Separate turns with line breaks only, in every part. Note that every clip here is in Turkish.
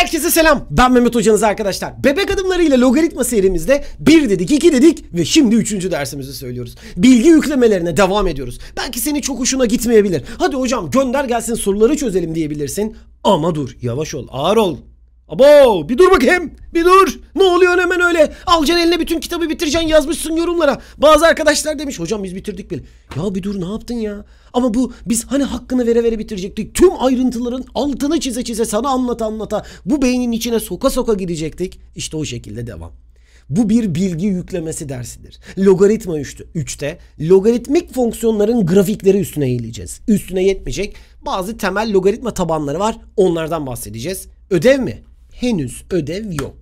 Herkese selam. Ben Mehmet hocanız arkadaşlar. Bebek adımlarıyla logaritma serimizde 1 dedik, 2 dedik ve şimdi 3. dersimizi söylüyoruz. Bilgi yüklemelerine devam ediyoruz. Belki seni çok hoşuna gitmeyebilir. Hadi hocam gönder gelsin soruları çözelim diyebilirsin. Ama dur, yavaş ol, ağır ol. Abo bir dur bakayım. Bir dur. Ne oluyor hemen öyle? Alacaksın eline bütün kitabı bitireceksin yazmışsın yorumlara. Bazı arkadaşlar demiş hocam biz bitirdik bile. Ya bir dur ne yaptın ya? Ama bu biz hani hakkını vere vere bitirecektik. Tüm ayrıntıların altını çize çize sana anlata anlata bu beynin içine soka soka gidecektik. işte o şekilde devam. Bu bir bilgi yüklemesi dersidir. Logaritma 3'te, 3'te logaritmik fonksiyonların grafikleri üstüne eğileceğiz. Üstüne yetmeyecek bazı temel logaritma tabanları var. Onlardan bahsedeceğiz. Ödev mi? henüz ödev yok.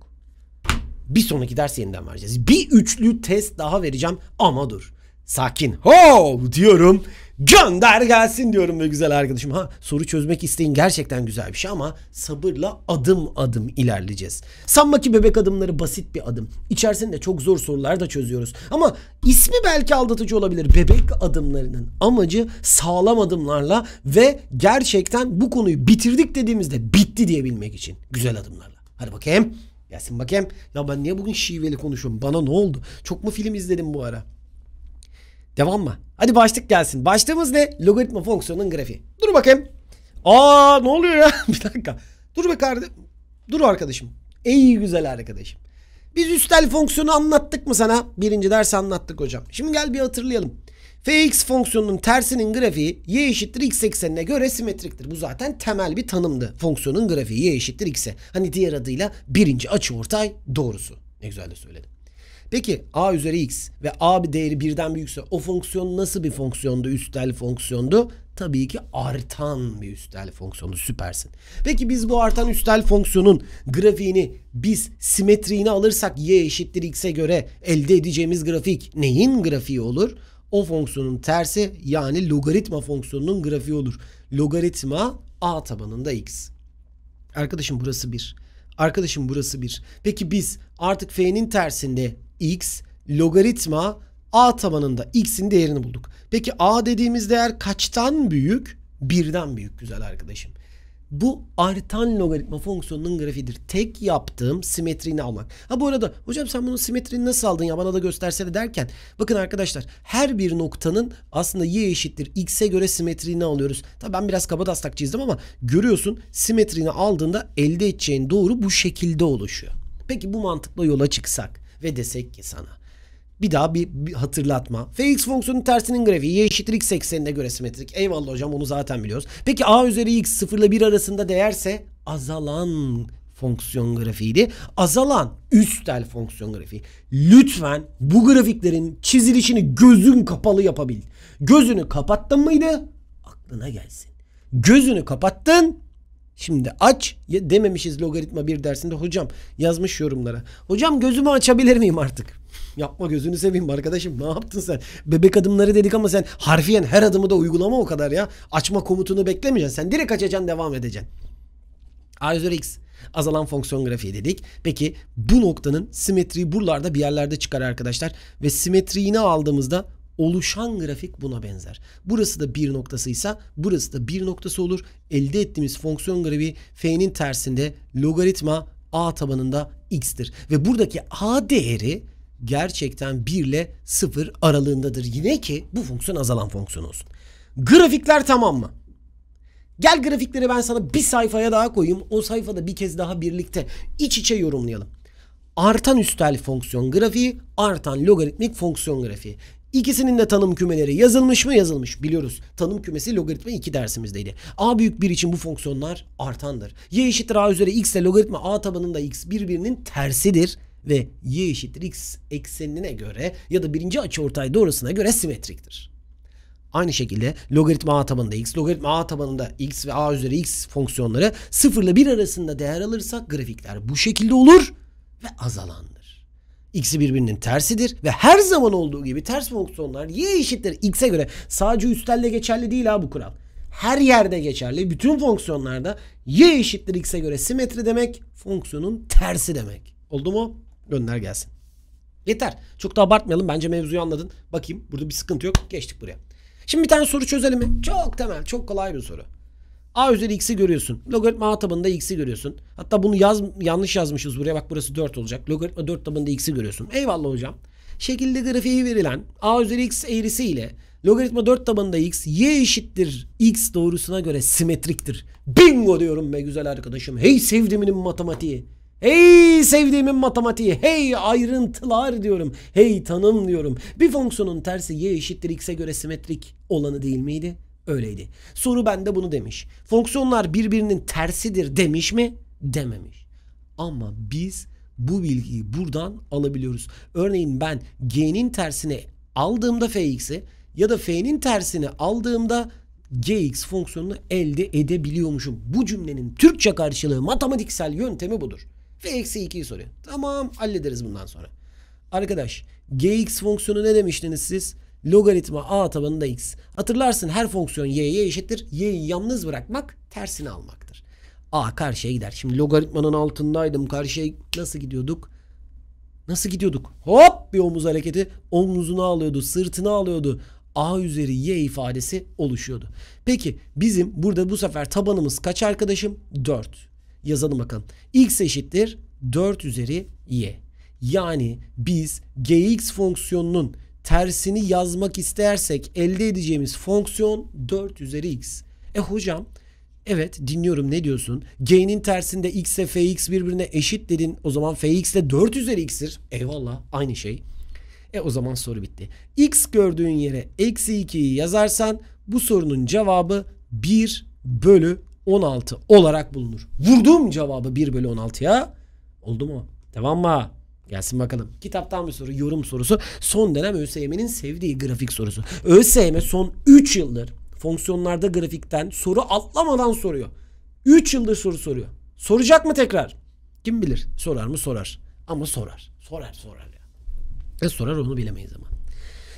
Bir sonraki ders yeniden vereceğiz. Bir üçlü test daha vereceğim ama dur. Sakin ol diyorum. Gönder gelsin diyorum ve güzel arkadaşım. Ha soru çözmek isteyin gerçekten güzel bir şey ama sabırla adım adım ilerleyeceğiz. Sanma ki bebek adımları basit bir adım. İçerisinde çok zor sorular da çözüyoruz. Ama ismi belki aldatıcı olabilir. Bebek adımlarının amacı sağlam adımlarla ve gerçekten bu konuyu bitirdik dediğimizde bitti diyebilmek için güzel adımlarla. Hadi bakayım. Gelsin bakayım. Ya ben niye bugün şiveli konuşuyorum? Bana ne oldu? Çok mu film izledim bu ara? Devam mı? Hadi başlık gelsin. Başlığımız ne? Logaritma fonksiyonunun grafiği. Dur bakayım. Aa ne oluyor ya? bir dakika. Dur be kardeşim. Dur arkadaşım. Ey güzel arkadaşım. Biz üstel fonksiyonu anlattık mı sana? Birinci ders anlattık hocam. Şimdi gel bir hatırlayalım. Fx fonksiyonunun tersinin grafiği y eşittir x eksenine göre simetriktir. Bu zaten temel bir tanımdı. Fonksiyonun grafiği y eşittir x'e. Hani diğer adıyla birinci açıortay doğrusu. Ne güzel de söyledim. Peki a üzeri x ve a bir değeri birden büyükse o fonksiyon nasıl bir fonksiyondu? Üstel fonksiyondu. Tabii ki artan bir üstel fonksiyonu Süpersin. Peki biz bu artan üstel fonksiyonun grafiğini biz simetriğini alırsak y eşittir x'e göre elde edeceğimiz grafik neyin grafiği olur? o fonksiyonun tersi yani logaritma fonksiyonunun grafiği olur. Logaritma a tabanında x. Arkadaşım burası 1. Arkadaşım burası 1. Peki biz artık f'nin tersinde x logaritma a tabanında x'in değerini bulduk. Peki a dediğimiz değer kaçtan büyük? Birden büyük güzel arkadaşım. Bu artan logaritma fonksiyonunun grafiğidir. Tek yaptığım simetriğini almak. Ha bu arada hocam sen bunun simetriğini nasıl aldın ya bana da göstersene derken bakın arkadaşlar her bir noktanın aslında y eşittir x'e göre simetriğini alıyoruz. Tabi ben biraz kabadastak çizdim ama görüyorsun simetriğini aldığında elde edeceğin doğru bu şekilde oluşuyor. Peki bu mantıkla yola çıksak ve desek ki sana bir daha bir, bir hatırlatma. Fx fonksiyonun tersinin grafiği y eşittir x eksenine göre simetrik. Eyvallah hocam onu zaten biliyoruz. Peki a üzeri x 0 ile 1 arasında değerse azalan fonksiyon grafiğiydi. Azalan üstel fonksiyon grafiği. Lütfen bu grafiklerin çizilişini gözün kapalı yapabil. Gözünü kapattın mıydı? Aklına gelsin. Gözünü kapattın. Şimdi aç dememişiz logaritma bir dersinde hocam yazmış yorumlara. Hocam gözümü açabilir miyim artık? Yapma gözünü seveyim arkadaşım ne yaptın sen? Bebek adımları dedik ama sen harfiyen her adımı da uygulama o kadar ya. Açma komutunu beklemeyeceksin. Sen direkt açacaksın devam edeceksin. A x azalan fonksiyon grafiği dedik. Peki bu noktanın simetriyi buralarda bir yerlerde çıkar arkadaşlar. Ve simetriğini aldığımızda oluşan grafik buna benzer. Burası da bir noktasıysa burası da bir noktası olur. Elde ettiğimiz fonksiyon grafiği f'nin tersinde logaritma a tabanında x'tir. Ve buradaki a değeri gerçekten 1 ile 0 aralığındadır. Yine ki bu fonksiyon azalan fonksiyon olsun. Grafikler tamam mı? Gel grafikleri ben sana bir sayfaya daha koyayım. O sayfada bir kez daha birlikte iç içe yorumlayalım. Artan üstel fonksiyon grafiği, artan logaritmik fonksiyon grafiği. İkisinin de tanım kümeleri yazılmış mı yazılmış biliyoruz. Tanım kümesi logaritma 2 dersimizdeydi. A büyük 1 için bu fonksiyonlar artandır. Y eşittir A üzeri x ile logaritma A tabanında x birbirinin tersidir ve y eşittir x eksenine göre ya da birinci açıortay doğrusuna göre simetriktir. Aynı şekilde logaritma a tabanında x, logaritma a tabanında x ve a üzeri x fonksiyonları 0 ile 1 arasında değer alırsak grafikler bu şekilde olur ve azalandır. x'i birbirinin tersidir ve her zaman olduğu gibi ters fonksiyonlar y eşittir x'e göre sadece üstelde geçerli değil ha bu kural. Her yerde geçerli bütün fonksiyonlarda y eşittir x'e göre simetri demek fonksiyonun tersi demek. Oldu mu? Gönder gelsin. Yeter. Çok da abartmayalım. Bence mevzuyu anladın. Bakayım. Burada bir sıkıntı yok. Geçtik buraya. Şimdi bir tane soru çözelim mi? Çok temel. Çok kolay bir soru. A üzeri x'i görüyorsun. Logaritma a tabanında x'i görüyorsun. Hatta bunu yaz, yanlış yazmışız buraya. Bak burası 4 olacak. Logaritma 4 tabanında x'i görüyorsun. Eyvallah hocam. Şekilde grafiği verilen a üzeri x eğrisi ile logaritma 4 tabanında x y eşittir x doğrusuna göre simetriktir. Bingo diyorum be güzel arkadaşım. Hey sevdiminin matematiği. Hey sevdiğimin matematiği, hey ayrıntılar diyorum, hey tanım diyorum. Bir fonksiyonun tersi y eşittir x'e göre simetrik olanı değil miydi? Öyleydi. Soru bende bunu demiş. Fonksiyonlar birbirinin tersidir demiş mi? Dememiş. Ama biz bu bilgiyi buradan alabiliyoruz. Örneğin ben g'nin tersini aldığımda fx'i ya da f'nin tersini aldığımda gx fonksiyonunu elde edebiliyormuşum. Bu cümlenin Türkçe karşılığı matematiksel yöntemi budur ve eksi 2'yi soruyor. Tamam hallederiz bundan sonra. Arkadaş gx fonksiyonu ne demiştiniz siz? Logaritma a tabanında x. Hatırlarsın her fonksiyon y'ye eşittir. Y'yi yalnız bırakmak tersini almaktır. a karşıya gider. Şimdi logaritmanın altındaydım. Karşıya nasıl gidiyorduk? Nasıl gidiyorduk? Hop bir omuz hareketi omuzunu alıyordu, sırtını alıyordu. A üzeri Y ifadesi oluşuyordu. Peki bizim burada bu sefer tabanımız kaç arkadaşım? 4 yazalım bakalım. x eşittir 4 üzeri y. Yani biz gx fonksiyonunun tersini yazmak istersek elde edeceğimiz fonksiyon 4 üzeri x. E hocam evet dinliyorum ne diyorsun? G'nin tersinde x ile fx birbirine eşit dedin. O zaman fx de 4 üzeri x'tir. Eyvallah aynı şey. E o zaman soru bitti. X gördüğün yere eksi 2'yi yazarsan bu sorunun cevabı 1 bölü 16 olarak bulunur. Vurdum cevabı 1 bölü 16'ya. Oldu mu? Devam mı? Gelsin bakalım. Kitaptan bir soru, yorum sorusu. Son dönem ÖSYM'nin sevdiği grafik sorusu. ÖSYM son 3 yıldır fonksiyonlarda grafikten soru atlamadan soruyor. 3 yıldır soru soruyor. Soracak mı tekrar? Kim bilir? Sorar mı? Sorar. Ama sorar. Sorar sorar ya. Ne sorar onu bilemeyiz ama.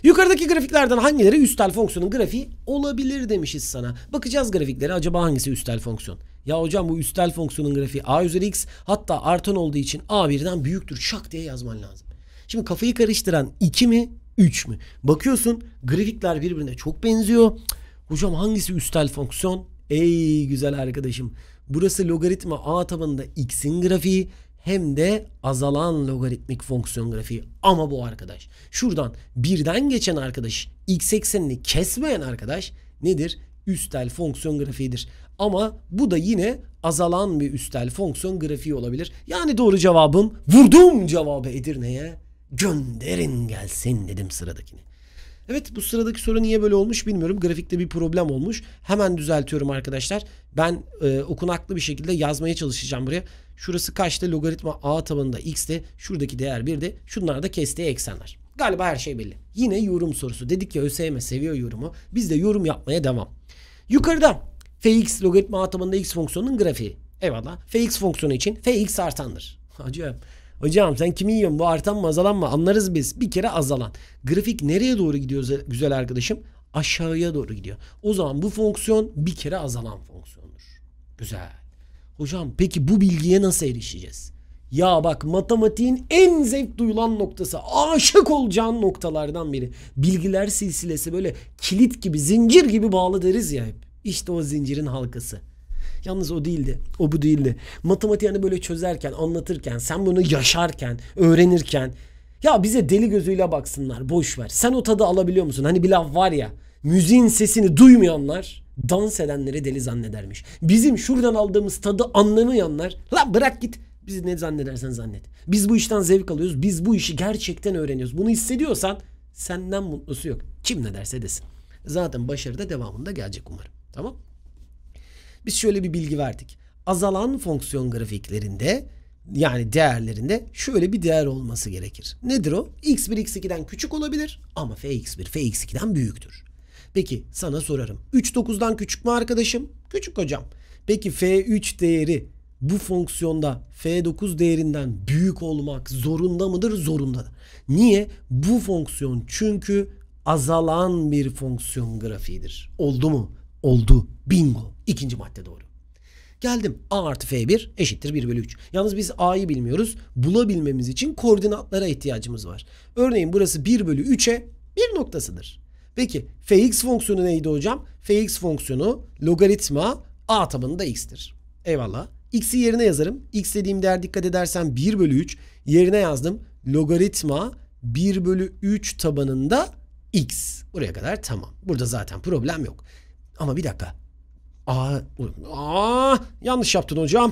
Yukarıdaki grafiklerden hangileri üstel fonksiyonun grafiği olabilir demişiz sana. Bakacağız grafiklere acaba hangisi üstel fonksiyon? Ya hocam bu üstel fonksiyonun grafiği a üzeri x hatta artan olduğu için a birden büyüktür şak diye yazman lazım. Şimdi kafayı karıştıran 2 mi 3 mü? Bakıyorsun grafikler birbirine çok benziyor. Hocam hangisi üstel fonksiyon? Ey güzel arkadaşım. Burası logaritma a tabanında x'in grafiği hem de azalan logaritmik fonksiyon grafiği. Ama bu arkadaş şuradan birden geçen arkadaş x eksenini kesmeyen arkadaş nedir? Üstel fonksiyon grafiğidir. Ama bu da yine azalan bir üstel fonksiyon grafiği olabilir. Yani doğru cevabım vurdum cevabı Edirne'ye gönderin gelsin dedim sıradakini. Evet bu sıradaki soru niye böyle olmuş bilmiyorum. Grafikte bir problem olmuş. Hemen düzeltiyorum arkadaşlar. Ben e, okunaklı bir şekilde yazmaya çalışacağım buraya. Şurası kaçta Logaritma a tabanında x'te Şuradaki değer 1'di. Şunlar da kestiği eksenler. Galiba her şey belli. Yine yorum sorusu. Dedik ya ÖSYM seviyor yorumu. Biz de yorum yapmaya devam. Yukarıda fx logaritma a tabanında x fonksiyonunun grafiği. Eyvallah. fx fonksiyonu için fx artandır. Acayip. Hocam sen kimi yiyorsun? Bu artan mı azalan mı? Anlarız biz. Bir kere azalan. Grafik nereye doğru gidiyor güzel arkadaşım? Aşağıya doğru gidiyor. O zaman bu fonksiyon bir kere azalan fonksiyondur. Güzel. Hocam peki bu bilgiye nasıl erişeceğiz? Ya bak matematiğin en zevk duyulan noktası, aşık olacağın noktalardan biri. Bilgiler silsilesi böyle kilit gibi, zincir gibi bağlı deriz ya hep. İşte o zincirin halkası. Yalnız o değildi. O bu değildi. Matematiği hani böyle çözerken, anlatırken, sen bunu yaşarken, öğrenirken ya bize deli gözüyle baksınlar. Boş ver. Sen o tadı alabiliyor musun? Hani bir laf var ya. Müziğin sesini duymayanlar dans edenleri deli zannedermiş. Bizim şuradan aldığımız tadı anlamayanlar la bırak git Bizi ne zannedersen zannet. Biz bu işten zevk alıyoruz. Biz bu işi gerçekten öğreniyoruz. Bunu hissediyorsan senden mutlusu yok. Kim ne derse desin. Zaten başarı da devamında gelecek umarım. Tamam? biz şöyle bir bilgi verdik. Azalan fonksiyon grafiklerinde yani değerlerinde şöyle bir değer olması gerekir. Nedir o? x1 x2'den küçük olabilir ama fx1 fx2'den büyüktür. Peki sana sorarım. 3 9'dan küçük mü arkadaşım? Küçük hocam. Peki f3 değeri bu fonksiyonda f9 değerinden büyük olmak zorunda mıdır? Zorundadır. Niye? Bu fonksiyon çünkü azalan bir fonksiyon grafiğidir. Oldu mu? oldu. Bingo. İkinci madde doğru. Geldim. A artı F1 eşittir 1 bölü 3. Yalnız biz A'yı bilmiyoruz. Bulabilmemiz için koordinatlara ihtiyacımız var. Örneğin burası 1 bölü 3'e bir noktasıdır. Peki Fx fonksiyonu neydi hocam? Fx fonksiyonu logaritma A tabanında x'tir. Eyvallah. X'i yerine yazarım. X dediğim değer dikkat edersen 1 bölü 3 yerine yazdım. Logaritma 1 bölü 3 tabanında x. Buraya kadar tamam. Burada zaten problem yok. Ama bir dakika. Aa, aa yanlış yaptın hocam.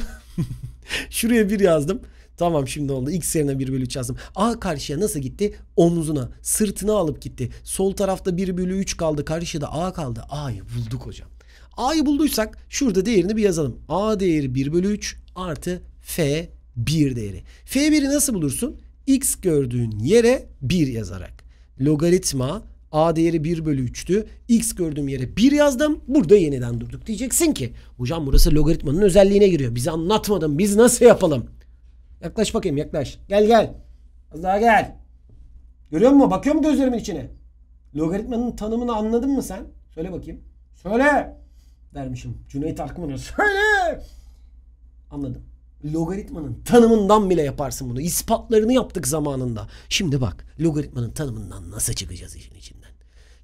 Şuraya bir yazdım. Tamam şimdi oldu. X yerine 1 bölü 3 yazdım. A karşıya nasıl gitti? Omzuna, sırtına alıp gitti. Sol tarafta 1 bölü 3 kaldı. Karşıda A kaldı. A'yı bulduk hocam. A'yı bulduysak şurada değerini bir yazalım. A değeri 1 bölü 3 artı F 1 değeri. F1'i nasıl bulursun? X gördüğün yere 1 yazarak. Logaritma A değeri 1 bölü 3'tü. X gördüğüm yere 1 yazdım. Burada yeniden durduk. Diyeceksin ki hocam burası logaritmanın özelliğine giriyor. Bize anlatmadın. Biz nasıl yapalım? Yaklaş bakayım yaklaş. Gel gel. Az daha gel. Görüyor musun? Bakıyor mu gözlerimin içine? Logaritmanın tanımını anladın mı sen? Söyle bakayım. Söyle. Vermişim. Cüneyt Akman'a söyle. Anladım logaritmanın tanımından bile yaparsın bunu. İspatlarını yaptık zamanında. Şimdi bak logaritmanın tanımından nasıl çıkacağız işin içinden.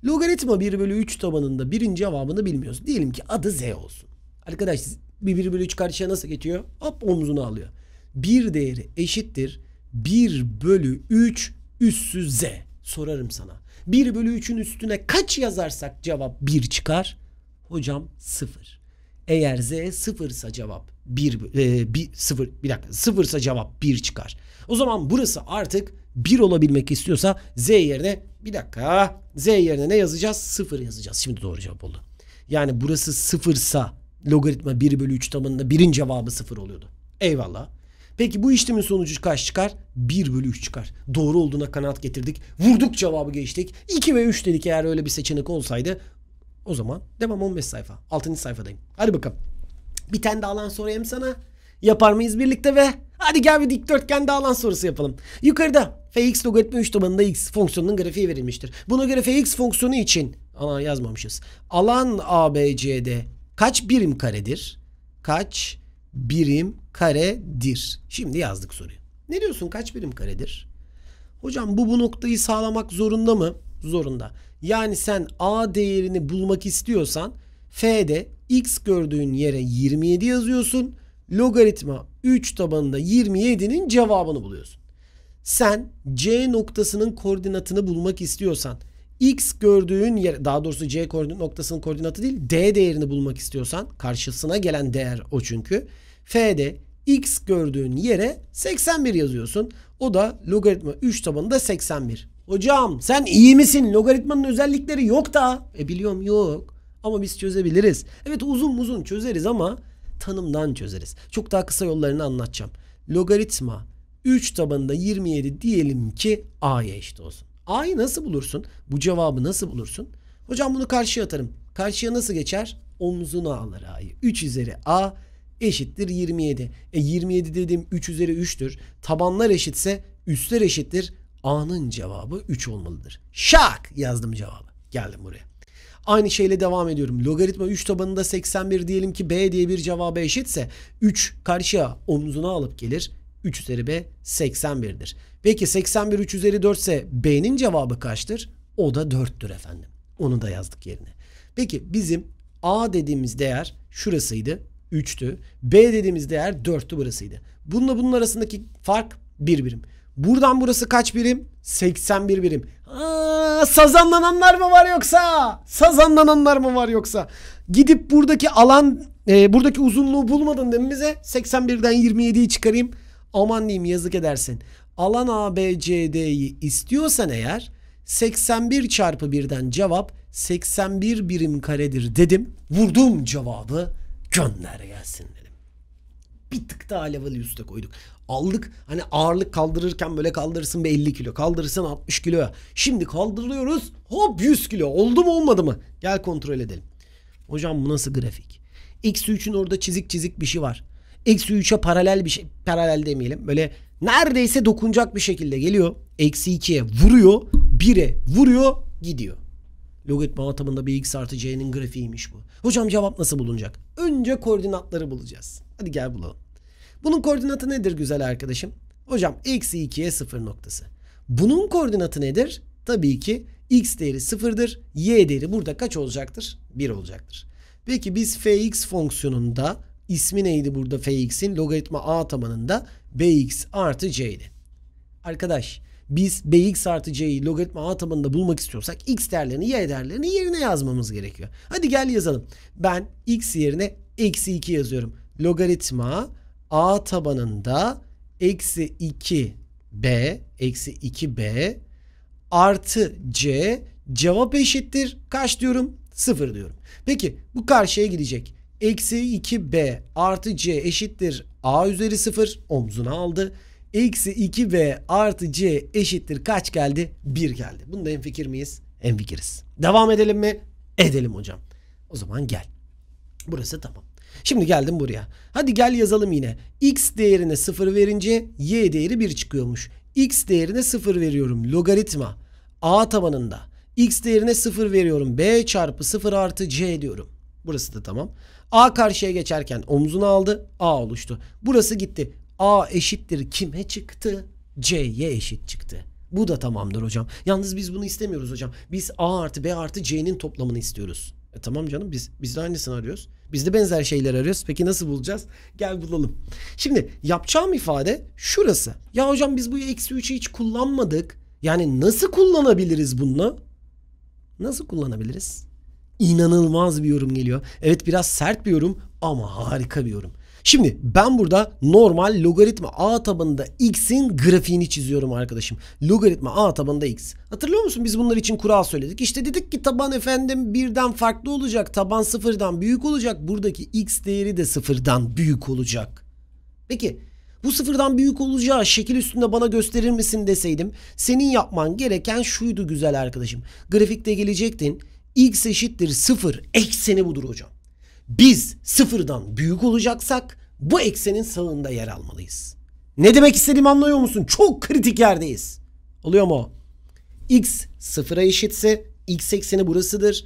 Logaritma 1 bölü 3 tabanında birin cevabını bilmiyoruz. Diyelim ki adı z olsun. Arkadaş 1 bölü 3 karşıya nasıl geçiyor? Hop omzunu alıyor. Bir değeri eşittir 1 bölü 3 üssü z. Sorarım sana. 1 bölü 3'ün üstüne kaç yazarsak cevap 1 çıkar. Hocam 0. Eğer z 0 ise cevap 1 e, bir, sıfır bir dakika sıfırsa cevap 1 çıkar. O zaman burası artık 1 olabilmek istiyorsa Z yerine bir dakika Z yerine ne yazacağız? 0 yazacağız. Şimdi doğru cevap oldu. Yani burası sıfırsa logaritma 1 bölü 3 tamında 1'in cevabı 0 oluyordu. Eyvallah. Peki bu işlemin sonucu kaç çıkar? 1 bölü 3 çıkar. Doğru olduğuna kanaat getirdik. Vurduk cevabı geçtik. 2 ve 3 dedik eğer öyle bir seçenek olsaydı. O zaman devam 15 sayfa. 6. sayfadayım. Hadi bakalım. Bir tane daha alan soru sana. Yapar mıyız birlikte ve hadi gel bir dikdörtgen daha alan sorusu yapalım. Yukarıda fx logaritma 3 tabanında x fonksiyonunun grafiği verilmiştir. Buna göre fx fonksiyonu için ana yazmamışız. Alan ABCD kaç birim karedir? Kaç birim karedir? Şimdi yazdık soruyu. Ne diyorsun kaç birim karedir? Hocam bu bu noktayı sağlamak zorunda mı? Zorunda. Yani sen A değerini bulmak istiyorsan F'de x gördüğün yere 27 yazıyorsun. Logaritma 3 tabanında 27'nin cevabını buluyorsun. Sen C noktasının koordinatını bulmak istiyorsan x gördüğün yer daha doğrusu c koordinat noktasının koordinatı değil d değerini bulmak istiyorsan karşısına gelen değer o çünkü. F'de x gördüğün yere 81 yazıyorsun. O da logaritma 3 tabanında 81. Hocam sen iyi misin? Logaritmanın özellikleri yok da. E biliyorum yok. Ama biz çözebiliriz. Evet uzun uzun çözeriz ama tanımdan çözeriz. Çok daha kısa yollarını anlatacağım. Logaritma 3 tabanında 27 diyelim ki a'ya eşit olsun. A'yı nasıl bulursun? Bu cevabı nasıl bulursun? Hocam bunu karşıya atarım. Karşıya nasıl geçer? Omzuna alır a'yı. 3 üzeri a eşittir 27. E 27 dediğim 3 üzeri 3'tür. Tabanlar eşitse üstler eşittir. A'nın cevabı 3 olmalıdır. Şak yazdım cevabı. Geldim buraya. Aynı şeyle devam ediyorum. Logaritma 3 tabanında 81 diyelim ki B diye bir cevaba eşitse 3 karşıya omzuna alıp gelir. 3 üzeri B 81'dir. Peki 81 3 üzeri 4 ise B'nin cevabı kaçtır? O da 4'tür efendim. Onu da yazdık yerine. Peki bizim A dediğimiz değer şurasıydı. 3'tü. B dediğimiz değer 4'tü burasıydı. Bununla bunun arasındaki fark 1 bir birim. Buradan burası kaç birim? 81 birim. Aa, anlananlar mı var yoksa? anlananlar mı var yoksa? Gidip buradaki alan, e, buradaki uzunluğu bulmadın değil mi bize? 81'den 27'yi çıkarayım. Aman diyeyim yazık edersin. Alan ABCD'yi istiyorsan eğer 81 çarpı 1'den cevap 81 birim karedir dedim. Vurdum cevabı gönder gelsin dedim bir tık daha level üste koyduk. Aldık hani ağırlık kaldırırken böyle kaldırırsın bir 50 kilo kaldırırsın 60 kilo. Şimdi kaldırıyoruz hop 100 kilo oldu mu olmadı mı? Gel kontrol edelim. Hocam bu nasıl grafik? X 3'ün orada çizik çizik bir şey var. X 3'e paralel bir şey paralel demeyelim böyle neredeyse dokunacak bir şekilde geliyor. Eksi 2'ye vuruyor 1'e vuruyor gidiyor. Logaritma atamında bir x artı c'nin grafiğiymiş bu. Hocam cevap nasıl bulunacak? Önce koordinatları bulacağız. Hadi gel bulalım. Bunun koordinatı nedir güzel arkadaşım? Hocam eksi 2'ye 0 noktası. Bunun koordinatı nedir? Tabii ki x değeri 0'dır. Y değeri burada kaç olacaktır? 1 olacaktır. Peki biz fx fonksiyonunda ismi neydi burada fx'in? Logaritma a tabanında bx artı c'ydi. Arkadaş biz bx artı c'yi logaritma a tabanında bulmak istiyorsak x değerlerini y değerlerini yerine yazmamız gerekiyor. Hadi gel yazalım. Ben x yerine eksi 2 yazıyorum logaritma a tabanında eksi 2b eksi 2b artı c cevap eşittir kaç diyorum? 0 diyorum. Peki bu karşıya gidecek. Eksi 2b artı c eşittir a üzeri 0 omzuna aldı. Eksi 2b artı c eşittir kaç geldi? 1 geldi. Bunda hemfikir miyiz? Hemfikiriz. Devam edelim mi? Edelim hocam. O zaman gel. Burası tamam. Şimdi geldim buraya. Hadi gel yazalım yine. X değerine 0 verince Y değeri 1 çıkıyormuş. X değerine 0 veriyorum. Logaritma. A tabanında. X değerine 0 veriyorum. B çarpı 0 artı C diyorum. Burası da tamam. A karşıya geçerken omzunu aldı. A oluştu. Burası gitti. A eşittir kime çıktı? C'ye eşit çıktı. Bu da tamamdır hocam. Yalnız biz bunu istemiyoruz hocam. Biz A artı B artı C'nin toplamını istiyoruz. E tamam canım biz biz de aynısını arıyoruz. Biz de benzer şeyler arıyoruz. Peki nasıl bulacağız? Gel bulalım. Şimdi yapacağım ifade şurası. Ya hocam biz bu eksi 3'ü hiç kullanmadık. Yani nasıl kullanabiliriz bunu? Nasıl kullanabiliriz? inanılmaz bir yorum geliyor. Evet biraz sert bir yorum ama harika bir yorum. Şimdi ben burada normal logaritma a tabanında x'in grafiğini çiziyorum arkadaşım. Logaritma a tabanında x. Hatırlıyor musun biz bunlar için kural söyledik. İşte dedik ki taban efendim birden farklı olacak. Taban sıfırdan büyük olacak. Buradaki x değeri de sıfırdan büyük olacak. Peki bu sıfırdan büyük olacağı şekil üstünde bana gösterir misin deseydim. Senin yapman gereken şuydu güzel arkadaşım. Grafikte gelecektin x eşittir 0 ekseni budur hocam. Biz sıfırdan büyük olacaksak bu eksenin sağında yer almalıyız. Ne demek istediğimi anlıyor musun? Çok kritik yerdeyiz. Oluyor mu? x sıfıra eşitse x ekseni burasıdır.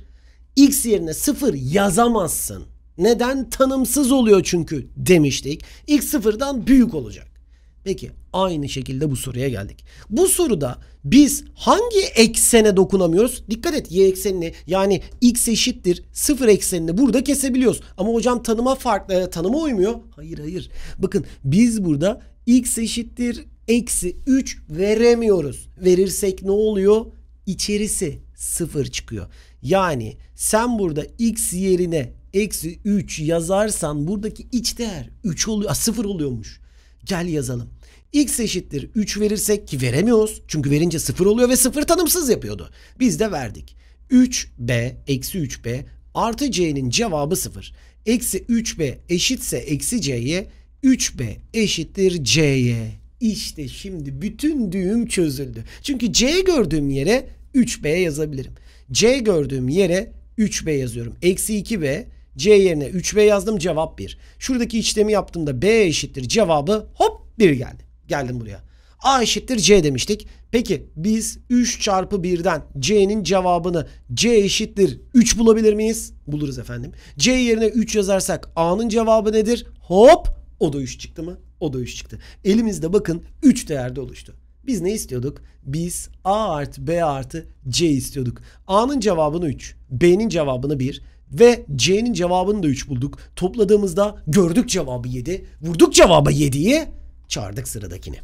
x yerine sıfır yazamazsın. Neden? Tanımsız oluyor çünkü demiştik. x sıfırdan büyük olacak. Peki aynı şekilde bu soruya geldik. Bu soruda biz hangi eksene dokunamıyoruz? Dikkat et y eksenini yani x eşittir 0 eksenini burada kesebiliyoruz. Ama hocam tanıma farklı e, tanıma uymuyor. Hayır hayır. Bakın biz burada x eşittir eksi 3 veremiyoruz. Verirsek ne oluyor? İçerisi 0 çıkıyor. Yani sen burada x yerine eksi 3 yazarsan buradaki iç değer 3 oluyor, 0 oluyormuş gel yazalım. X eşittir 3 verirsek ki veremiyoruz. Çünkü verince 0 oluyor ve 0 tanımsız yapıyordu. Biz de verdik. 3B eksi 3B artı C'nin cevabı 0. Eksi 3B eşitse eksi C'ye 3B eşittir C'ye. İşte şimdi bütün düğüm çözüldü. Çünkü C gördüğüm yere 3B yazabilirim. C gördüğüm yere 3B yazıyorum. Eksi 2B C yerine 3B yazdım cevap 1. Şuradaki işlemi yaptığımda B eşittir cevabı hop 1 geldi. Geldim buraya. A eşittir C demiştik. Peki biz 3 çarpı 1'den C'nin cevabını C eşittir 3 bulabilir miyiz? Buluruz efendim. C yerine 3 yazarsak A'nın cevabı nedir? Hop o da 3 çıktı mı? O da 3 çıktı. Elimizde bakın 3 değerde oluştu. Biz ne istiyorduk? Biz A artı B artı C istiyorduk. A'nın cevabını 3, B'nin cevabını 1, ve C'nin cevabını da 3 bulduk. Topladığımızda gördük cevabı 7, vurduk cevabı 7'yi, çağırdık sıradakini.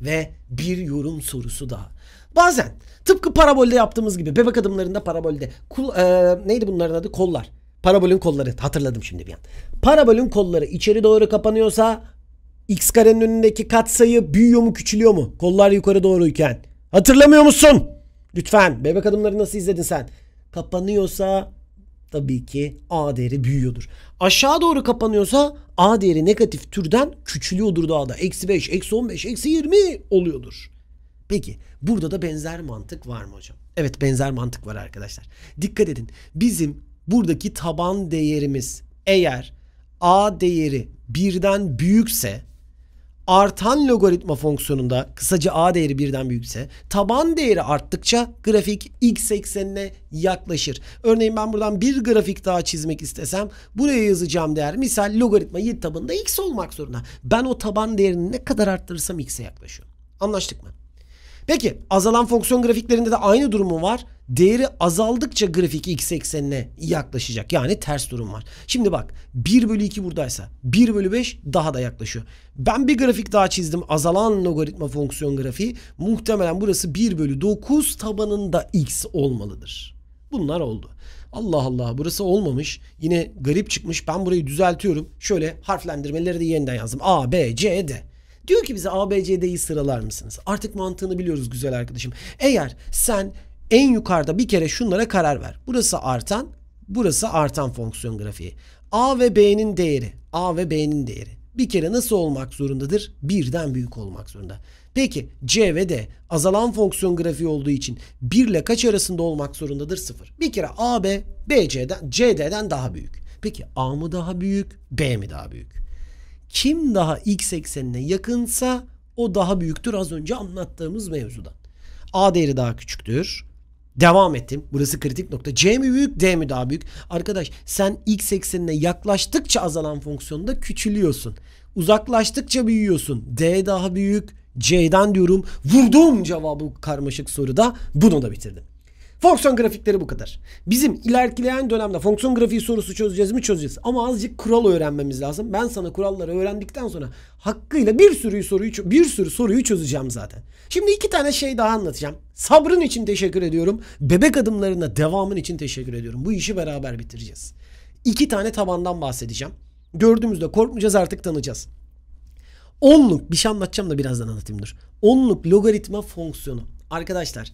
Ve bir yorum sorusu daha. Bazen tıpkı parabolde yaptığımız gibi bebek adımlarında parabolde kul, e, neydi bunların adı? Kollar. Parabolün kolları hatırladım şimdi bir an. Parabolün kolları içeri doğru kapanıyorsa x karenin önündeki katsayı büyüyor mu küçülüyor mu? Kollar yukarı doğruyken. Hatırlamıyor musun? Lütfen bebek adımları nasıl izledin sen? Kapanıyorsa tabii ki A değeri büyüyordur. Aşağı doğru kapanıyorsa A değeri negatif türden küçülüyordur daha da. Eksi 5, eksi 15, eksi 20 oluyordur. Peki burada da benzer mantık var mı hocam? Evet benzer mantık var arkadaşlar. Dikkat edin bizim buradaki taban değerimiz eğer A değeri birden büyükse artan logaritma fonksiyonunda kısaca a değeri birden büyükse taban değeri arttıkça grafik x eksenine yaklaşır. Örneğin ben buradan bir grafik daha çizmek istesem buraya yazacağım değer misal logaritma 7 tabanında x olmak zorunda. Ben o taban değerini ne kadar arttırırsam x'e yaklaşıyor. Anlaştık mı? Peki azalan fonksiyon grafiklerinde de aynı durumu var. Değeri azaldıkça grafik x eksenine yaklaşacak. Yani ters durum var. Şimdi bak 1 bölü 2 buradaysa 1 bölü 5 daha da yaklaşıyor. Ben bir grafik daha çizdim. Azalan logaritma fonksiyon grafiği. Muhtemelen burası 1 bölü 9 tabanında x olmalıdır. Bunlar oldu. Allah Allah burası olmamış. Yine garip çıkmış. Ben burayı düzeltiyorum. Şöyle harflendirmeleri de yeniden yazdım. A, B, C, D. Diyor ki bize ABCD'yi sıralar mısınız? Artık mantığını biliyoruz güzel arkadaşım. Eğer sen en yukarıda bir kere şunlara karar ver. Burası artan, burası artan fonksiyon grafiği. A ve B'nin değeri, A ve B'nin değeri bir kere nasıl olmak zorundadır? Birden büyük olmak zorunda. Peki C ve D azalan fonksiyon grafiği olduğu için 1 ile kaç arasında olmak zorundadır? 0. Bir kere AB BC'den CD'den daha büyük. Peki A mı daha büyük, B mi daha büyük? Kim daha x eksenine yakınsa o daha büyüktür az önce anlattığımız mevzudan. A değeri daha küçüktür. Devam ettim. Burası kritik nokta. C mi büyük D mi daha büyük? Arkadaş sen x eksenine yaklaştıkça azalan fonksiyonda küçülüyorsun. Uzaklaştıkça büyüyorsun. D daha büyük. C'den diyorum. Vurduğum cevabı karmaşık soruda bunu da bitirdim. Fonksiyon grafikleri bu kadar. Bizim ilerleyen dönemde fonksiyon grafiği sorusu çözeceğiz mi çözeceğiz. Ama azıcık kural öğrenmemiz lazım. Ben sana kuralları öğrendikten sonra hakkıyla bir sürü soruyu bir sürü soruyu çözeceğim zaten. Şimdi iki tane şey daha anlatacağım. Sabrın için teşekkür ediyorum. Bebek adımlarına devamın için teşekkür ediyorum. Bu işi beraber bitireceğiz. İki tane tabandan bahsedeceğim. Gördüğümüzde korkmayacağız artık tanıyacağız. Onluk bir şey anlatacağım da birazdan anlatayım dur. Onluk logaritma fonksiyonu. Arkadaşlar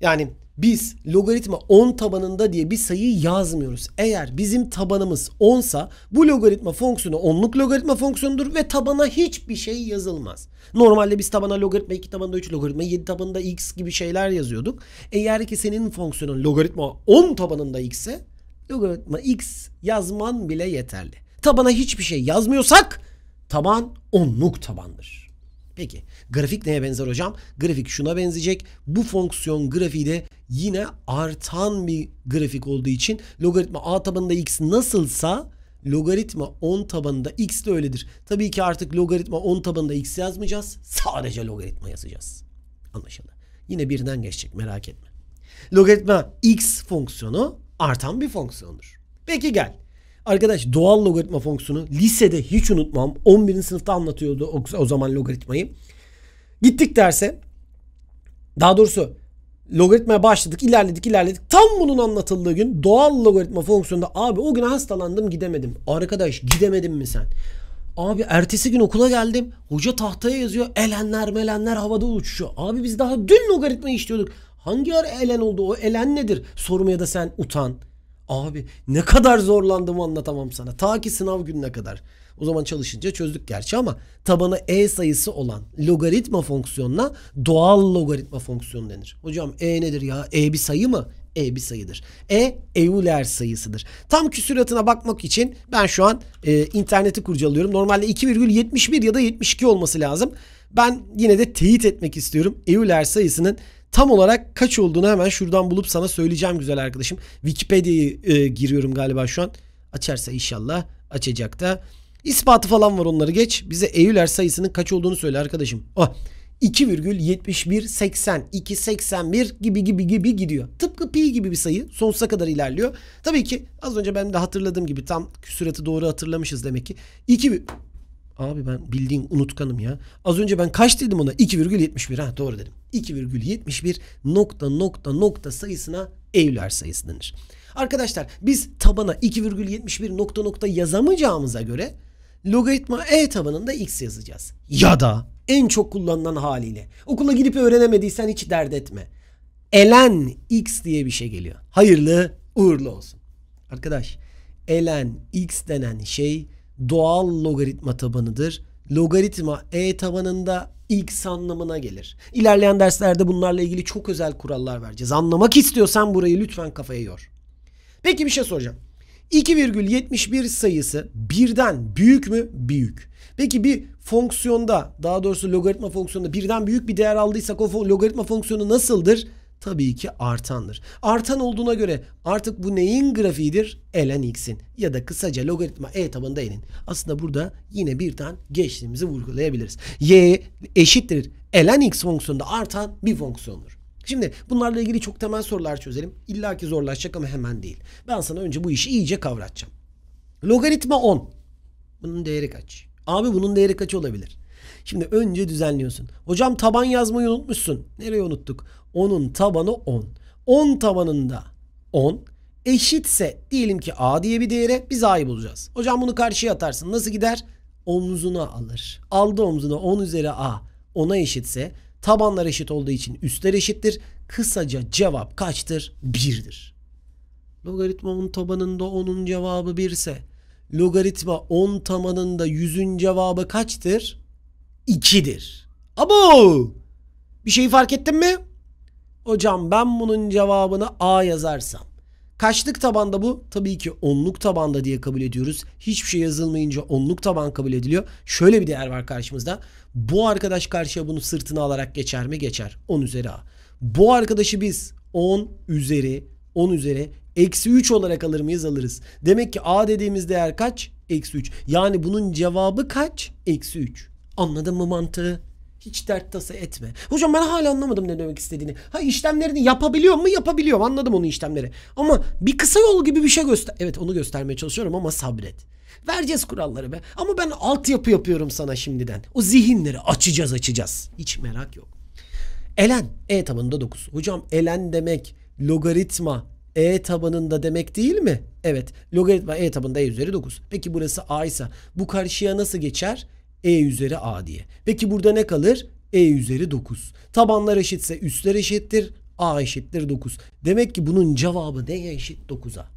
yani biz logaritma 10 tabanında diye bir sayıyı yazmıyoruz. Eğer bizim tabanımız 10 sa bu logaritma fonksiyonu onluk logaritma fonksiyonudur ve tabana hiçbir şey yazılmaz. Normalde biz tabana logaritma 2 tabanında 3 logaritma 7 tabanında x gibi şeyler yazıyorduk. Eğer ki senin fonksiyonun logaritma 10 tabanında x ise logaritma x yazman bile yeterli. Tabana hiçbir şey yazmıyorsak taban onluk tabandır. Peki grafik neye benzer hocam? Grafik şuna benzeyecek. Bu fonksiyon grafiği de yine artan bir grafik olduğu için logaritma a tabanında x nasılsa logaritma 10 tabanında x de öyledir. Tabii ki artık logaritma 10 tabanında x yazmayacağız. Sadece logaritma yazacağız. Anlaşıldı. Yine birden geçecek merak etme. Logaritma x fonksiyonu artan bir fonksiyondur. Peki gel. Arkadaş doğal logaritma fonksiyonu lisede hiç unutmam. 11. sınıfta anlatıyordu o, o zaman logaritmayı. Gittik derse daha doğrusu logaritmaya başladık, ilerledik, ilerledik. Tam bunun anlatıldığı gün doğal logaritma fonksiyonunda abi o gün hastalandım gidemedim. Arkadaş gidemedim mi sen? Abi ertesi gün okula geldim. Hoca tahtaya yazıyor. Elenler melenler havada uçuşuyor. Abi biz daha dün logaritma işliyorduk. Hangi ara elen oldu? O elen nedir? Sormaya da sen utan. Abi ne kadar zorlandığımı anlatamam sana. Ta ki sınav gününe kadar. O zaman çalışınca çözdük gerçi ama tabanı e sayısı olan logaritma fonksiyonuna doğal logaritma fonksiyonu denir. Hocam e nedir ya? E bir sayı mı? E bir sayıdır. E Euler sayısıdır. Tam küsuratına bakmak için ben şu an e, interneti kurcalıyorum. Normalde 2,71 ya da 72 olması lazım. Ben yine de teyit etmek istiyorum. Euler sayısının tam olarak kaç olduğunu hemen şuradan bulup sana söyleyeceğim güzel arkadaşım. Wikipedia'yı e, giriyorum galiba şu an. Açarsa inşallah açacak da. İspatı falan var onları geç. Bize Eylüler sayısının kaç olduğunu söyle arkadaşım. Oh. 2,7180 281 gibi gibi gibi gidiyor. Tıpkı pi gibi bir sayı sonsuza kadar ilerliyor. Tabii ki az önce ben de hatırladığım gibi tam küsuratı doğru hatırlamışız demek ki. 2 Abi ben bildiğin unutkanım ya. Az önce ben kaç dedim ona? 2,71. Ha doğru dedim. 2,71 nokta nokta nokta sayısına Euler sayısı denir. Arkadaşlar biz tabana 2,71 nokta nokta yazamayacağımıza göre logaritma e tabanında x yazacağız. Ya da en çok kullanılan haliyle. Okula gidip öğrenemediysen hiç dert etme. Elen x diye bir şey geliyor. Hayırlı uğurlu olsun. Arkadaş elen x denen şey doğal logaritma tabanıdır. Logaritma e tabanında x anlamına gelir. İlerleyen derslerde bunlarla ilgili çok özel kurallar vereceğiz. Anlamak istiyorsan burayı lütfen kafaya yor. Peki bir şey soracağım. 2,71 sayısı birden büyük mü? Büyük. Peki bir fonksiyonda daha doğrusu logaritma fonksiyonunda birden büyük bir değer aldıysak o logaritma fonksiyonu nasıldır? tabii ki artandır. Artan olduğuna göre artık bu neyin grafiğidir? ln x'in ya da kısaca logaritma e tabanında enin. Aslında burada yine bir tane geçtiğimizi vurgulayabiliriz. y eşittir ln x fonksiyonunda artan bir fonksiyondur. Şimdi bunlarla ilgili çok temel sorular çözelim. İlla ki zorlaşacak ama hemen değil. Ben sana önce bu işi iyice kavratacağım. Logaritma 10. Bunun değeri kaç? Abi bunun değeri kaç olabilir? Şimdi önce düzenliyorsun. Hocam taban yazmayı unutmuşsun. Nereye unuttuk? Onun tabanı 10. 10 tabanında 10 eşitse diyelim ki A diye bir değere biz A'yı bulacağız. Hocam bunu karşıya atarsın. Nasıl gider? Omzuna alır. Aldı omzuna 10 üzeri A 10'a eşitse tabanlar eşit olduğu için üstler eşittir. Kısaca cevap kaçtır? 1'dir. Logaritma 10 tabanında 10'un cevabı 1 ise logaritma 10 tabanında 100'ün cevabı kaçtır? 2'dir. Abo! Bir şey fark ettin mi? Hocam ben bunun cevabını A yazarsam. Kaçlık tabanda bu? Tabii ki onluk tabanda diye kabul ediyoruz. Hiçbir şey yazılmayınca onluk taban kabul ediliyor. Şöyle bir değer var karşımızda. Bu arkadaş karşıya bunu sırtına alarak geçer mi? Geçer. 10 üzeri A. Bu arkadaşı biz 10 üzeri 10 üzeri eksi 3 olarak alır mıyız? Alırız. Demek ki A dediğimiz değer kaç? Eksi 3. Yani bunun cevabı kaç? Eksi 3. Anladın mı mantığı? Hiç dert tasa etme. Hocam ben hala anlamadım ne demek istediğini. Ha işlemlerini yapabiliyor mu? Yapabiliyorum. Anladım onun işlemleri. Ama bir kısa yol gibi bir şey göster... Evet onu göstermeye çalışıyorum ama sabret. Vereceğiz kuralları be. Ama ben altyapı yapıyorum sana şimdiden. O zihinleri açacağız açacağız. Hiç merak yok. Elen. E tabanında 9. Hocam elen demek logaritma e tabanında demek değil mi? Evet. Logaritma E tabanında E üzeri 9. Peki burası A ise bu karşıya nasıl geçer? E üzeri A diye. Peki burada ne kalır? E üzeri 9. Tabanlar eşitse üstler eşittir. A eşittir 9. Demek ki bunun cevabı neye eşit? 9'a.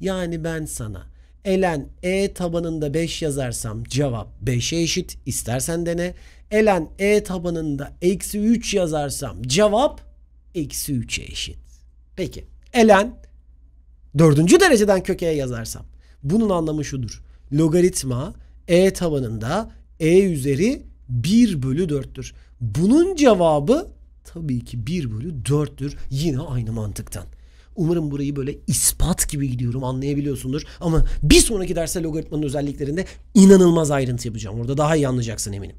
Yani ben sana elen E tabanında 5 yazarsam cevap 5'e eşit. İstersen dene. Elen E tabanında eksi 3 yazarsam cevap eksi 3'e eşit. Peki. Elen dördüncü dereceden köke yazarsam. Bunun anlamı şudur. Logaritma e tabanında E üzeri 1 bölü 4'tür. Bunun cevabı tabii ki 1 bölü 4'tür. Yine aynı mantıktan. Umarım burayı böyle ispat gibi gidiyorum anlayabiliyorsundur. Ama bir sonraki derste logaritmanın özelliklerinde inanılmaz ayrıntı yapacağım. Orada daha iyi anlayacaksın eminim.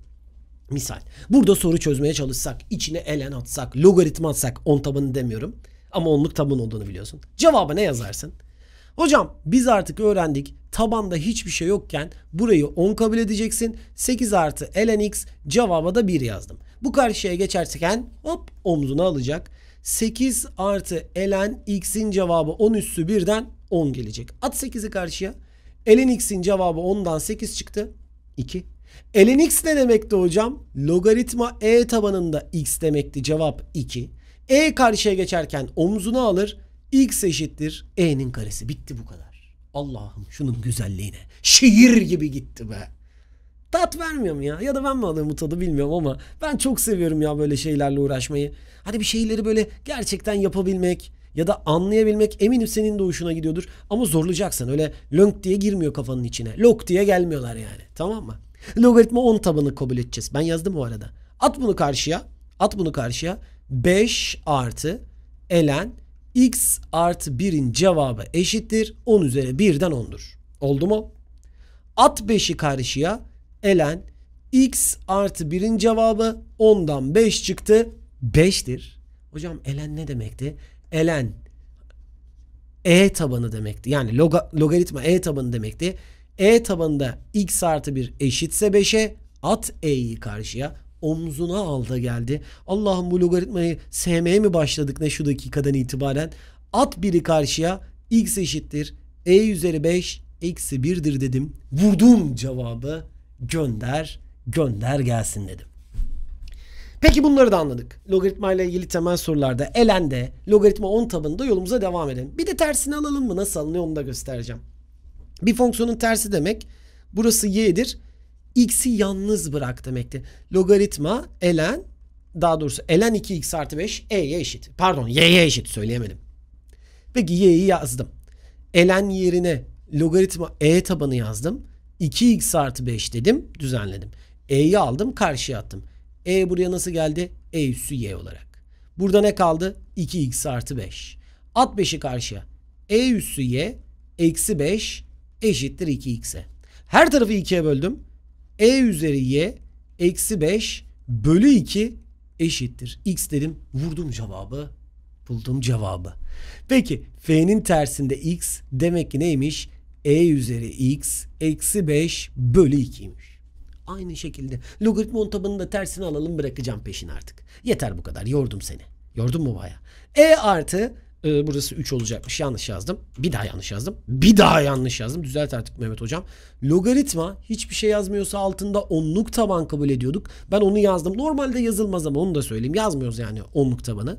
Misal burada soru çözmeye çalışsak, içine elen atsak, logaritma atsak on tabanı demiyorum. Ama onluk taban olduğunu biliyorsun. Cevaba ne yazarsın? Hocam biz artık öğrendik tabanda hiçbir şey yokken burayı 10 kabul edeceksin. 8 artı ln x cevaba da 1 yazdım. Bu karşıya geçerken hop omzuna alacak. 8 artı ln x'in cevabı 10 üstü 1'den 10 gelecek. At 8'i karşıya. ln x'in cevabı 10'dan 8 çıktı. 2. ln x ne demekti hocam? Logaritma e tabanında x demekti. Cevap 2. E karşıya geçerken omzuna alır x eşittir e'nin karesi. Bitti bu kadar. Allah'ım şunun güzelliğine. Şiir gibi gitti be. Tat vermiyorum ya? Ya da ben mi alıyorum bu tadı bilmiyorum ama ben çok seviyorum ya böyle şeylerle uğraşmayı. Hani bir şeyleri böyle gerçekten yapabilmek ya da anlayabilmek eminim senin de hoşuna gidiyordur. Ama zorlayacaksın öyle lönk diye girmiyor kafanın içine. Lok diye gelmiyorlar yani tamam mı? Logaritma 10 tabanı kabul edeceğiz. Ben yazdım o arada. At bunu karşıya. At bunu karşıya. 5 artı elen x artı 1'in cevabı eşittir 10 üzeri 1'den 10'dur. Oldu mu? At 5'i karşıya elen x artı 1'in cevabı 10'dan 5 çıktı 5'tir. Hocam elen ne demekti? Elen e tabanı demekti. Yani loga, logaritma e tabanı demekti. E tabanında x artı 1 eşitse 5'e at e'yi karşıya omzuna aldı geldi. Allah'ım bu logaritmayı sevmeye mi başladık ne şu dakikadan itibaren? At biri karşıya x eşittir e üzeri 5 eksi 1'dir dedim. Vurdum cevabı gönder gönder gelsin dedim. Peki bunları da anladık. Logaritma ile ilgili temel sorularda elende logaritma 10 tabında yolumuza devam edelim. Bir de tersini alalım mı? Nasıl alınıyor onu da göstereceğim. Bir fonksiyonun tersi demek burası y'dir x'i yalnız bırak demekti. Logaritma ln daha doğrusu ln 2x artı 5 e'ye eşit. Pardon y'ye eşit söyleyemedim. Peki y'yi yazdım. ln yerine logaritma e tabanı yazdım. 2x artı 5 dedim düzenledim. e'yi aldım karşıya attım. e buraya nasıl geldi? e üssü y olarak. Burada ne kaldı? 2x artı 5. At 5'i karşıya. e üssü y eksi 5 eşittir 2x'e. Her tarafı 2'ye böldüm e üzeri y eksi 5 bölü 2 eşittir. X dedim vurdum cevabı buldum cevabı. Peki f'nin tersinde x demek ki neymiş? e üzeri x eksi 5 bölü 2'ymiş. Aynı şekilde logaritma tabanının da tersini alalım bırakacağım peşin artık. Yeter bu kadar yordum seni. yordum mu baya? e artı e, burası 3 olacakmış. Yanlış yazdım. Bir daha yanlış yazdım. Bir daha yanlış yazdım. Düzelt artık Mehmet hocam. Logaritma hiçbir şey yazmıyorsa altında onluk taban kabul ediyorduk. Ben onu yazdım. Normalde yazılmaz ama onu da söyleyeyim. Yazmıyoruz yani onluk tabanı.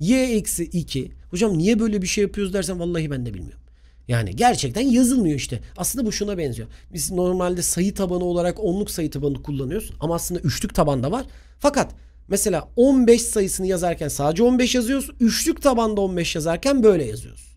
Y eksi 2. Hocam niye böyle bir şey yapıyoruz dersen vallahi ben de bilmiyorum. Yani gerçekten yazılmıyor işte. Aslında bu şuna benziyor. Biz normalde sayı tabanı olarak onluk sayı tabanı kullanıyoruz. Ama aslında üçlük taban da var. Fakat Mesela 15 sayısını yazarken sadece 15 yazıyoruz. Üçlük tabanda 15 yazarken böyle yazıyoruz.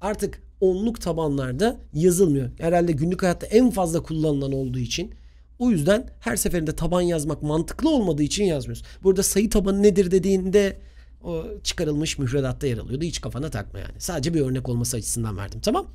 Artık onluk tabanlarda yazılmıyor. Herhalde günlük hayatta en fazla kullanılan olduğu için. O yüzden her seferinde taban yazmak mantıklı olmadığı için yazmıyoruz. Burada sayı tabanı nedir dediğinde o çıkarılmış müfredatta yer alıyordu. Hiç kafana takma yani. Sadece bir örnek olması açısından verdim. Tamam.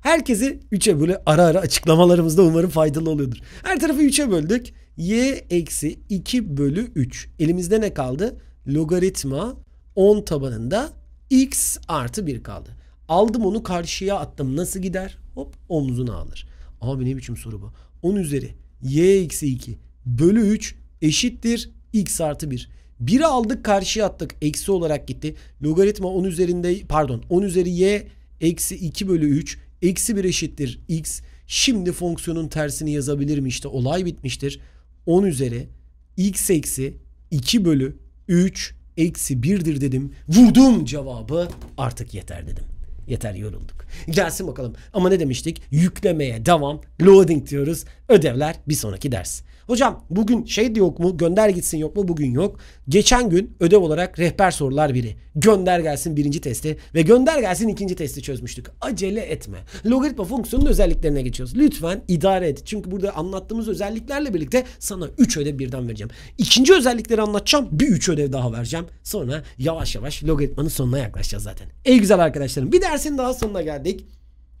Herkesi 3'e böyle ara ara açıklamalarımızda umarım faydalı oluyordur. Her tarafı 3'e böldük y eksi 2 bölü 3. Elimizde ne kaldı? Logaritma 10 tabanında x artı 1 kaldı. Aldım onu karşıya attım. Nasıl gider? Hop omzuna alır. Abi ne biçim soru bu? 10 üzeri y eksi 2 bölü 3 eşittir x artı 1. 1'i aldık karşıya attık. Eksi olarak gitti. Logaritma 10 üzerinde pardon 10 üzeri y eksi 2 bölü 3 eksi 1 eşittir x. Şimdi fonksiyonun tersini yazabilirim işte olay bitmiştir. 10 üzeri x eksi 2 bölü 3 eksi 1'dir dedim. Vurdum cevabı artık yeter dedim. Yeter yorulduk. Gelsin bakalım. Ama ne demiştik? Yüklemeye devam. Loading diyoruz. Ödevler bir sonraki ders. Hocam bugün şey de yok mu? Gönder gitsin yok mu? Bugün yok. Geçen gün ödev olarak rehber sorular biri. Gönder gelsin birinci testi ve gönder gelsin ikinci testi çözmüştük. Acele etme. Logaritma fonksiyonunun özelliklerine geçiyoruz. Lütfen idare et. Çünkü burada anlattığımız özelliklerle birlikte sana 3 ödev birden vereceğim. İkinci özellikleri anlatacağım. Bir 3 ödev daha vereceğim. Sonra yavaş yavaş logaritmanın sonuna yaklaşacağız zaten. Ey güzel arkadaşlarım. Bir dersin daha sonuna geldik.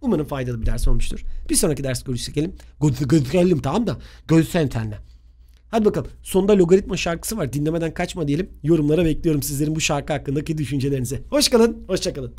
Umarım faydalı bir ders olmuştur. Bir sonraki ders görüşelim. Görüşelim tamam da. Görüşelim seninle. Hadi bakalım. Sonda logaritma şarkısı var. Dinlemeden kaçma diyelim. Yorumlara bekliyorum sizlerin bu şarkı hakkındaki düşüncelerinizi. Hoşçakalın. Hoşçakalın.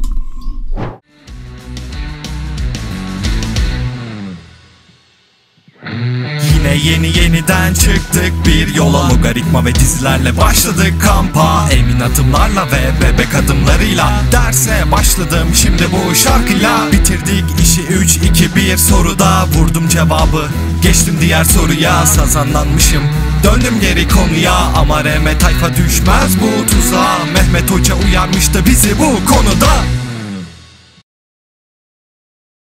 Thank Yine yeni yeniden çıktık bir yola Logaritma ve dizilerle başladık kampa Emin adımlarla ve bebek adımlarıyla Derse başladım şimdi bu şarkıyla Bitirdik işi 3-2-1 soruda Vurdum cevabı geçtim diğer soruya Sazanlanmışım Döndüm geri konuya ama reme tayfa düşmez bu tuzağa Mehmet Hoca uyarmıştı bizi bu konuda